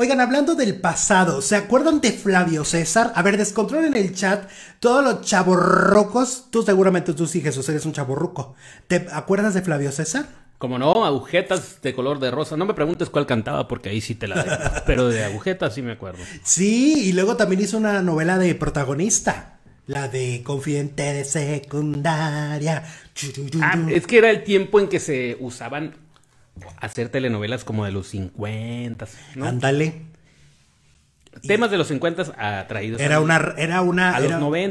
Oigan, hablando del pasado, ¿se acuerdan de Flavio César? A ver, descontrol en el chat todos los chaborrocos. Tú seguramente, tú sí, Jesús, eres un chaborruco. ¿Te acuerdas de Flavio César? Como no, agujetas de color de rosa. No me preguntes cuál cantaba porque ahí sí te la dejo. pero de agujetas sí me acuerdo. Sí, y luego también hizo una novela de protagonista. La de confidente de secundaria. Ah, es que era el tiempo en que se usaban hacer telenovelas como de los 50, Ándale. Temas de los 50 atraídos. Era una, era una.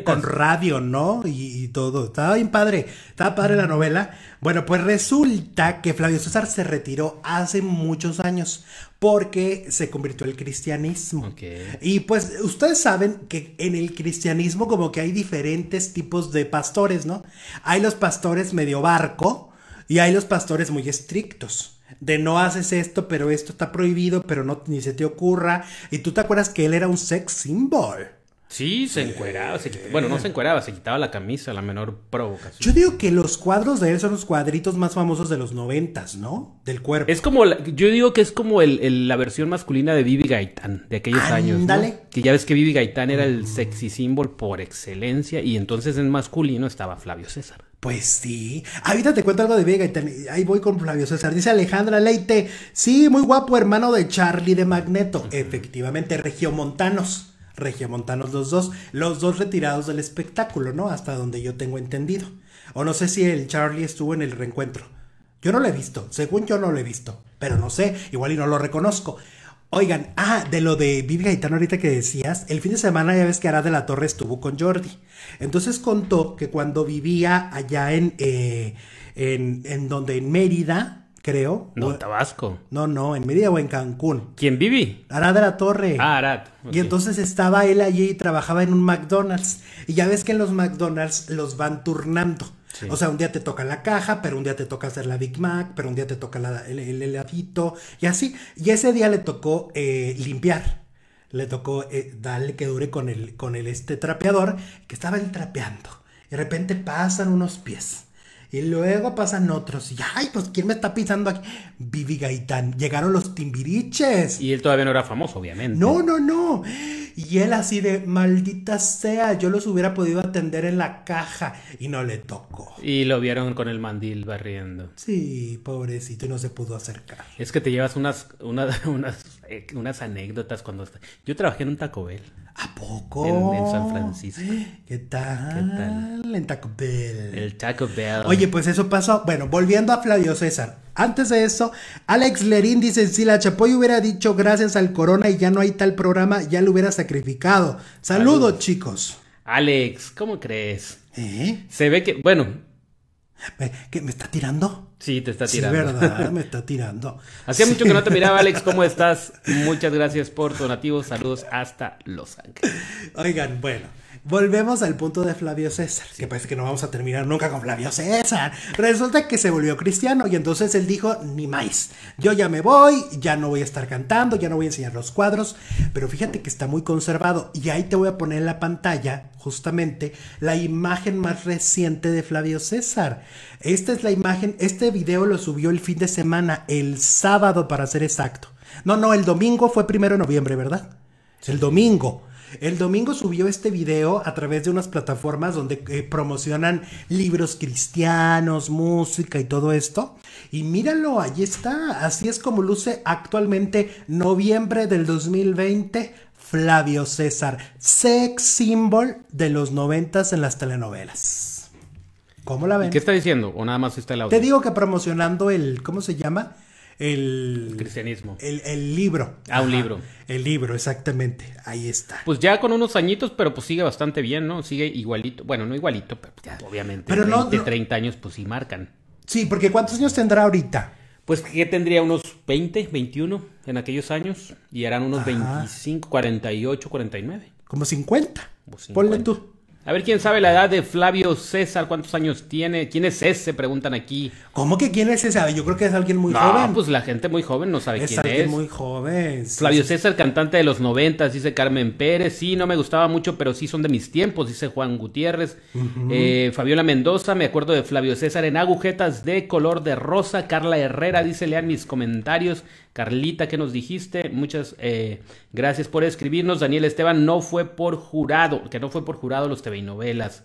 Con radio, ¿no? Y, todo. Estaba bien padre. Estaba padre la novela. Bueno, pues resulta que Flavio César se retiró hace muchos años porque se convirtió al cristianismo. Y pues ustedes saben que en el cristianismo como que hay diferentes tipos de pastores, ¿no? Hay los pastores medio barco y hay los pastores muy estrictos de no haces esto, pero esto está prohibido, pero no ni se te ocurra. Y tú te acuerdas que él era un sex symbol. Sí, se encueraba. bueno, no se encueraba, se quitaba la camisa, la menor provocación. Yo digo que los cuadros de él son los cuadritos más famosos de los noventas, ¿no? Del cuerpo. Es como, yo digo que es como la versión masculina de Vivi Gaitán de aquellos años. ¿no? Que ya ves que Vivi Gaitán era el sexy symbol por excelencia y entonces en masculino estaba Flavio César. Pues sí. Ahorita te cuento algo de Vega y ahí voy con Flavio César. Dice Alejandra Leite. Sí, muy guapo, hermano de Charlie de Magneto. Efectivamente, regiomontanos. Regiomontanos los dos. Los dos retirados del espectáculo, ¿no? Hasta donde yo tengo entendido. O no sé si el Charlie estuvo en el reencuentro. Yo no lo he visto. Según yo no lo he visto. Pero no sé. Igual y no lo reconozco. Oigan, ah, de lo de Vivi Gaitano ahorita que decías, el fin de semana ya ves que Ara de la Torre estuvo con Jordi. Entonces contó que cuando vivía allá en, eh, en, donde, en Mérida, creo. No, en Tabasco. No, no, en Mérida o en Cancún. ¿Quién viví? Ara de la Torre. Ah, Arad. Y entonces estaba él allí y trabajaba en un McDonald's. Y ya ves que en los McDonald's los van turnando. O sea, un día te toca la caja, pero un día te toca hacer la Big Mac, pero un día te toca el, heladito y así. Y ese día le tocó eh, limpiar. Le tocó eh, darle que dure con el, con el este trapeador que estaba trapeando. Y de repente pasan unos pies. Y luego pasan otros. Y ay, pues ¿quién me está pisando aquí? Vivi Gaitán. Llegaron los timbiriches. Y él todavía no era famoso, obviamente. No, no, no. Y él así de, maldita sea, yo los hubiera podido atender en la caja y no le tocó. Y lo vieron con el mandil barriendo. Sí, pobrecito, y no se pudo acercar. Es que te llevas unas, unas, unas eh, unas anécdotas cuando... Yo trabajé en un Taco Bell. ¿A poco? En, San Francisco. ¿Qué tal? ¿Qué tal? En Taco Bell. El Taco Bell. Oye, pues eso pasó. Bueno, volviendo a Flavio César. Antes de eso, Alex Lerín dice, si la Chapoy hubiera dicho gracias al corona y ya no hay tal programa, ya lo hubiera sacrificado. Saludos, chicos. Alex, ¿cómo crees? ¿Eh? Se ve que, bueno, ¿Me, ¿Qué, ¿Me está tirando? Sí, te está tirando. Sí, verdad, me está tirando. Hacía mucho que no te miraba, Alex. ¿Cómo estás? Muchas gracias por tu donativo. Saludos hasta Los Ángeles. Oigan, bueno. Volvemos al punto de Flavio César, que parece que no vamos a terminar nunca con Flavio César. Resulta que se volvió cristiano y entonces él dijo, ni más, yo ya me voy, ya no voy a estar cantando, ya no voy a enseñar los cuadros, pero fíjate que está muy conservado y ahí te voy a poner en la pantalla justamente la imagen más reciente de Flavio César. Esta es la imagen, este video lo subió el fin de semana, el sábado para ser exacto. No, no, el domingo fue primero de noviembre, ¿verdad? Es El domingo. El domingo subió este video a través de unas plataformas donde eh, promocionan libros cristianos, música y todo esto. Y míralo, ahí está. Así es como luce actualmente noviembre del 2020 Flavio César, sex symbol de los noventas en las telenovelas. ¿Cómo la ven? ¿Qué está diciendo? ¿O nada más está el audio? Te digo que promocionando el, ¿cómo se llama? el, cristianismo. El, libro. Ah, un libro. El libro, exactamente. Ahí está. Pues ya con unos añitos, pero pues sigue bastante bien, ¿no? Sigue igualito. Bueno, no igualito, pero pues obviamente. Pero no, 30 años, pues sí marcan. Sí, porque ¿cuántos años tendrá ahorita? Pues que tendría unos 20, 21 en aquellos años. Y eran unos 25, 48, 49. Como 50. Como 50. Ponle tú. A ver quién sabe la edad de Flavio César, cuántos años tiene, quién es ese, preguntan aquí. ¿Cómo que quién es ese? Yo creo que es alguien muy no, joven. Pues la gente muy joven no sabe quién es. Es muy joven. Flavio César, cantante de los noventas, dice Carmen Pérez. Sí, no me gustaba mucho, pero sí son de mis tiempos, dice Juan Gutiérrez. Eh, Fabiola Mendoza, me acuerdo de Flavio César en agujetas de color de rosa. Carla Herrera dice, lean mis comentarios. Carlita, ¿qué nos dijiste? Muchas eh, gracias por escribirnos. Daniel Esteban, no fue por jurado, que no fue por jurado los TV y novelas